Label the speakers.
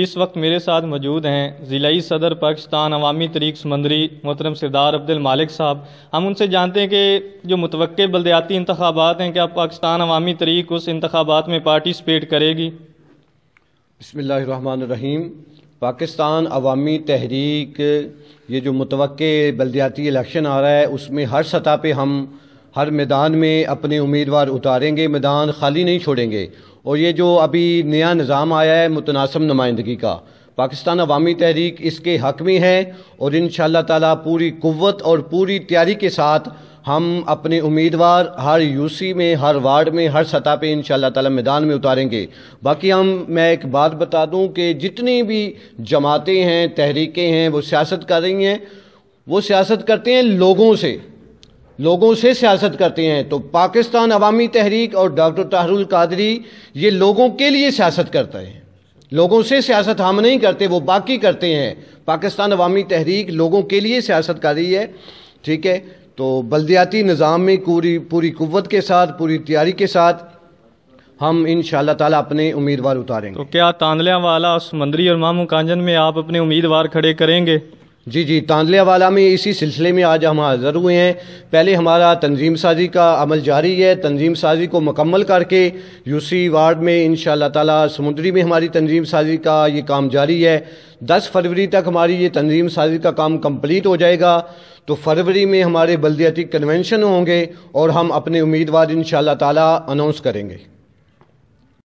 Speaker 1: اس وقت میرے ساتھ موجود ہیں ضلعی صدر پاکستان عوامی طریق سمندری محترم سردار عبد المالک صاحب ہم ان سے جانتے ہیں کہ جو متوقع بلدیاتی انتخابات ہیں کیا پاکستان عوامی طریق اس انتخابات میں پارٹیسپیٹ کرے گی
Speaker 2: بسم اللہ الرحمن الرحیم پاکستان عوامی تحریک یہ جو متوقع بلدیاتی الیکشن آ رہا ہے اس میں ہر سطح پہ ہم ہر میدان میں اپنے امیدوار اتاریں گے میدان خالی نہیں چھوڑیں گے اور یہ جو ابھی نیا نظام آیا ہے متناسب نمائندگی کا پاکستان عوامی تحریک اس کے حق میں ہے اور انشاءاللہ تعالی اللہ تعالیٰ پوری قوت اور پوری تیاری کے ساتھ ہم اپنے امیدوار ہر یو سی میں ہر وارڈ میں ہر سطح پہ انشاءاللہ تعالی اللہ تعالیٰ میدان میں اتاریں گے باقی ہم میں ایک بات بتا دوں کہ جتنی بھی جماعتیں ہیں تحریکیں ہیں وہ سیاست کر رہی ہیں وہ سیاست کرتے ہیں لوگوں سے لوگوں سے سیاست کرتے ہیں تو پاکستان عوامی تحریک اور ڈاکٹر طاہر القادری یہ لوگوں کے لیے سیاست کرتا ہے لوگوں سے سیاست ہم نہیں کرتے وہ باقی کرتے ہیں پاکستان عوامی تحریک لوگوں کے لیے سیاست کر رہی ہے ٹھیک ہے تو بلدیاتی نظام میں پوری پوری قوت کے ساتھ پوری تیاری کے ساتھ ہم ان شاء اللہ تعالیٰ اپنے امیدوار اتاریں گے تو
Speaker 1: کیا تاندلیاں والا سمندری اور مامو کانجن میں آپ اپنے امیدوار کھڑے کریں گے جی جی تاندلیہ والا میں اسی سلسلے
Speaker 2: میں آج ہم حاضر ہوئے ہیں پہلے ہمارا تنظیم سازی کا عمل جاری ہے تنظیم سازی کو مکمل کر کے یو سی وارڈ میں ان شاء اللہ تعالیٰ سمندری میں ہماری تنظیم سازی کا یہ کام جاری ہے دس فروری تک ہماری یہ تنظیم سازی کا کام کمپلیٹ ہو جائے گا تو فروری میں ہمارے بلدیاتی کنونشن ہوں گے اور ہم اپنے امیدوار ان شاء اللہ تعالیٰ اناؤنس کریں گے